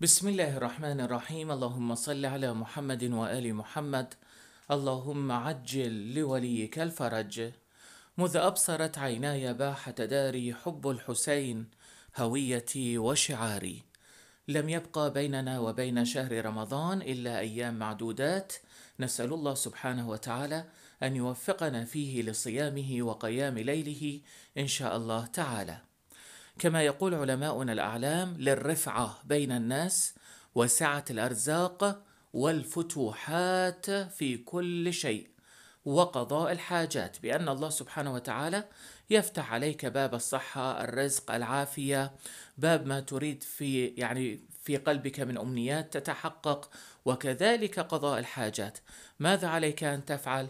بسم الله الرحمن الرحيم اللهم صل على محمد وآل محمد اللهم عجل لوليك الفرج مذ أبصرت عيناي باح تداري حب الحسين هويتي وشعاري لم يبقى بيننا وبين شهر رمضان إلا أيام معدودات نسأل الله سبحانه وتعالى أن يوفقنا فيه لصيامه وقيام ليله إن شاء الله تعالى كما يقول علماؤنا الاعلام للرفعه بين الناس وسعه الارزاق والفتوحات في كل شيء وقضاء الحاجات بان الله سبحانه وتعالى يفتح عليك باب الصحه الرزق العافيه باب ما تريد في يعني في قلبك من امنيات تتحقق وكذلك قضاء الحاجات ماذا عليك ان تفعل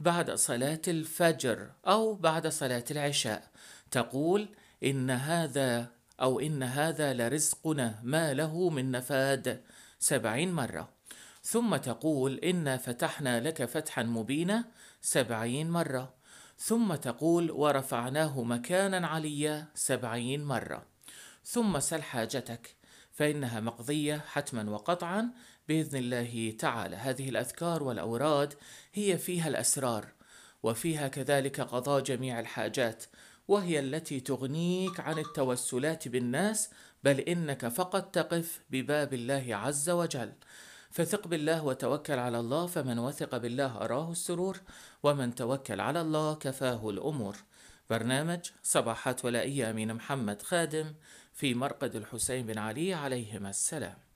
بعد صلاه الفجر او بعد صلاه العشاء تقول إن هذا أو إن هذا لرزقنا ما له من نفاد سبعين مرة ثم تقول إنا فتحنا لك فتحا مبينا سبعين مرة ثم تقول ورفعناه مكانا عليا سبعين مرة ثم سل حاجتك فإنها مقضية حتما وقطعا بإذن الله تعالى هذه الأذكار والأوراد هي فيها الأسرار وفيها كذلك قضاء جميع الحاجات وهي التي تغنيك عن التوسلات بالناس بل انك فقط تقف بباب الله عز وجل فثق بالله وتوكل على الله فمن وثق بالله اراه السرور ومن توكل على الله كفاه الامور برنامج صباحات ولائيه امين محمد خادم في مرقد الحسين بن علي عليهما السلام